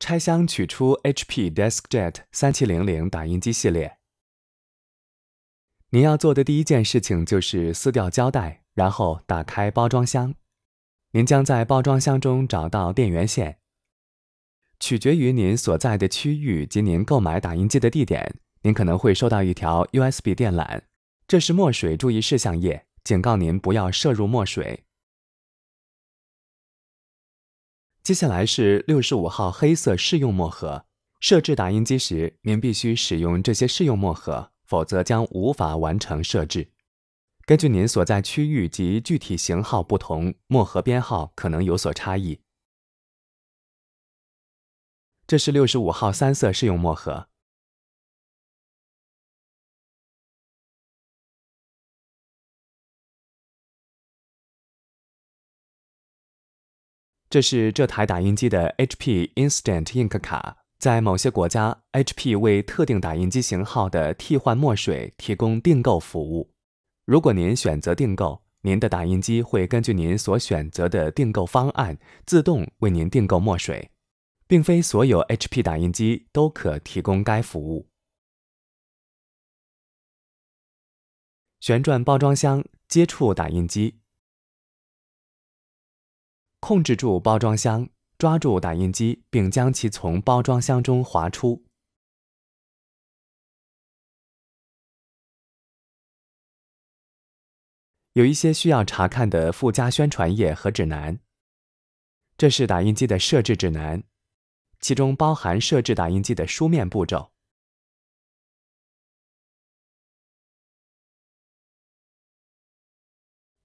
拆箱取出 HP DeskJet 3700打印机系列。您要做的第一件事情就是撕掉胶带，然后打开包装箱。您将在包装箱中找到电源线。取决于您所在的区域及您购买打印机的地点，您可能会收到一条 USB 电缆。这是墨水注意事项页，警告您不要摄入墨水。接下来是六十五号黑色试用墨盒。设置打印机时，您必须使用这些试用墨盒，否则将无法完成设置。根据您所在区域及具体型号不同，墨盒编号可能有所差异。这是六十五号三色试用墨盒。这是这台打印机的 HP Instant Ink 卡。在某些国家，HP 为特定打印机型号的替换墨水提供订购服务。如果您选择订购，您的打印机会根据您所选择的订购方案自动为您订购墨水。并非所有 HP 打印机都可提供该服务。旋转包装箱接触打印机。控制住包装箱，抓住打印机，并将其从包装箱中滑出。有一些需要查看的附加宣传页和指南。这是打印机的设置指南，其中包含设置打印机的书面步骤。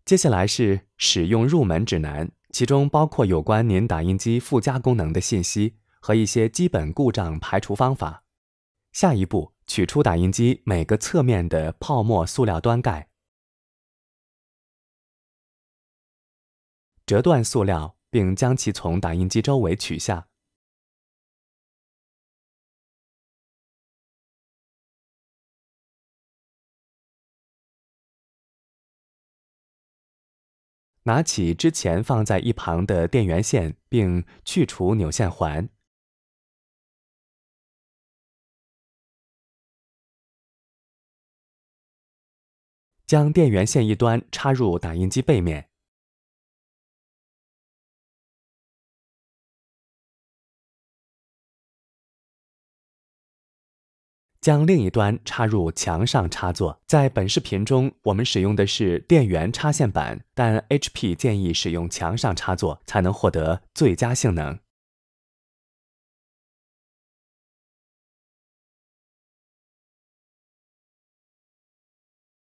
接下来是使用入门指南。其中包括有关您打印机附加功能的信息和一些基本故障排除方法。下一步，取出打印机每个侧面的泡沫塑料端盖，折断塑料，并将其从打印机周围取下。拿起之前放在一旁的电源线，并去除扭线环，将电源线一端插入打印机背面。将另一端插入墙上插座。在本视频中，我们使用的是电源插线板，但 HP 建议使用墙上插座才能获得最佳性能。